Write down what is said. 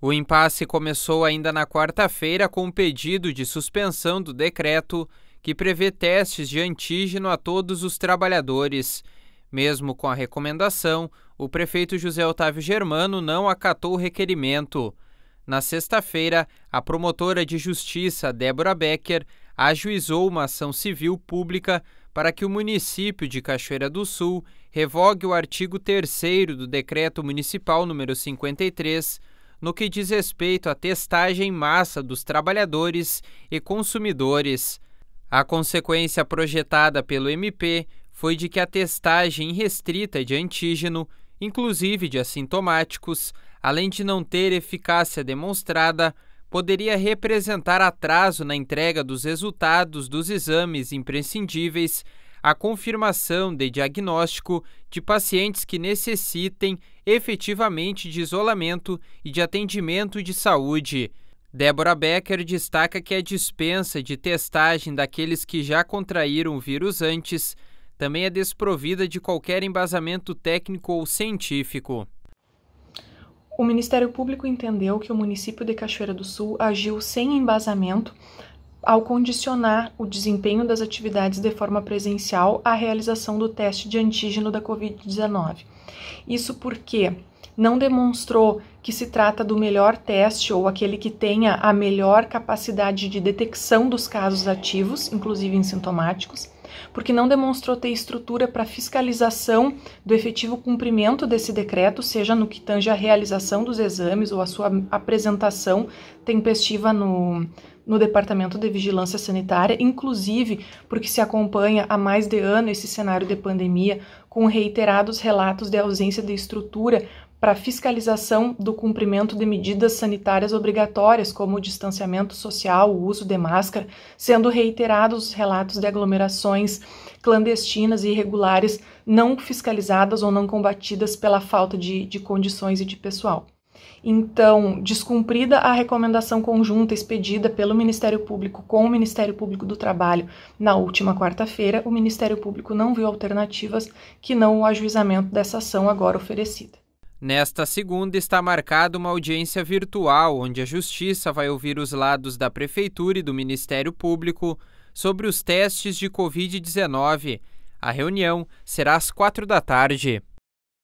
O impasse começou ainda na quarta-feira com o um pedido de suspensão do decreto que prevê testes de antígeno a todos os trabalhadores. Mesmo com a recomendação, o prefeito José Otávio Germano não acatou o requerimento. Na sexta-feira, a promotora de justiça Débora Becker ajuizou uma ação civil pública para que o município de Cachoeira do Sul revogue o artigo 3 do decreto municipal número 53 no que diz respeito à testagem em massa dos trabalhadores e consumidores. A consequência projetada pelo MP foi de que a testagem restrita de antígeno, inclusive de assintomáticos, além de não ter eficácia demonstrada, poderia representar atraso na entrega dos resultados dos exames imprescindíveis a confirmação de diagnóstico de pacientes que necessitem efetivamente de isolamento e de atendimento de saúde. Débora Becker destaca que a dispensa de testagem daqueles que já contraíram o vírus antes também é desprovida de qualquer embasamento técnico ou científico. O Ministério Público entendeu que o município de Cachoeira do Sul agiu sem embasamento ao condicionar o desempenho das atividades de forma presencial à realização do teste de antígeno da Covid-19. Isso porque não demonstrou que se trata do melhor teste ou aquele que tenha a melhor capacidade de detecção dos casos ativos, inclusive em sintomáticos, porque não demonstrou ter estrutura para fiscalização do efetivo cumprimento desse decreto, seja no que tange a realização dos exames ou a sua apresentação tempestiva no, no Departamento de Vigilância Sanitária, inclusive porque se acompanha há mais de ano esse cenário de pandemia, com reiterados relatos de ausência de estrutura para fiscalização do cumprimento de medidas sanitárias obrigatórias, como o distanciamento social, o uso de máscara, sendo reiterados relatos de aglomerações clandestinas e irregulares não fiscalizadas ou não combatidas pela falta de, de condições e de pessoal. Então, descumprida a recomendação conjunta expedida pelo Ministério Público com o Ministério Público do Trabalho na última quarta-feira, o Ministério Público não viu alternativas que não o ajuizamento dessa ação agora oferecida. Nesta segunda está marcada uma audiência virtual, onde a Justiça vai ouvir os lados da Prefeitura e do Ministério Público sobre os testes de Covid-19. A reunião será às quatro da tarde.